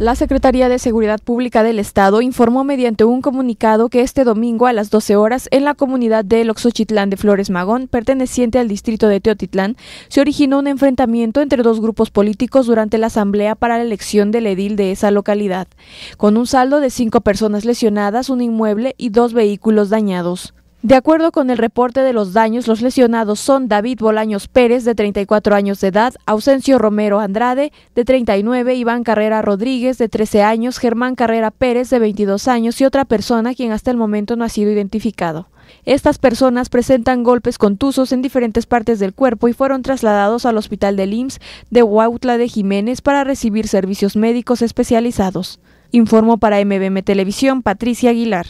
La Secretaría de Seguridad Pública del Estado informó mediante un comunicado que este domingo a las 12 horas en la comunidad de Oxochitlán de Flores Magón, perteneciente al distrito de Teotitlán, se originó un enfrentamiento entre dos grupos políticos durante la asamblea para la elección del edil de esa localidad, con un saldo de cinco personas lesionadas, un inmueble y dos vehículos dañados. De acuerdo con el reporte de los daños, los lesionados son David Bolaños Pérez, de 34 años de edad, Ausencio Romero Andrade, de 39, Iván Carrera Rodríguez, de 13 años, Germán Carrera Pérez, de 22 años y otra persona quien hasta el momento no ha sido identificado. Estas personas presentan golpes contusos en diferentes partes del cuerpo y fueron trasladados al hospital del IMSS de Huautla de Jiménez para recibir servicios médicos especializados. Informó para MBM Televisión Patricia Aguilar.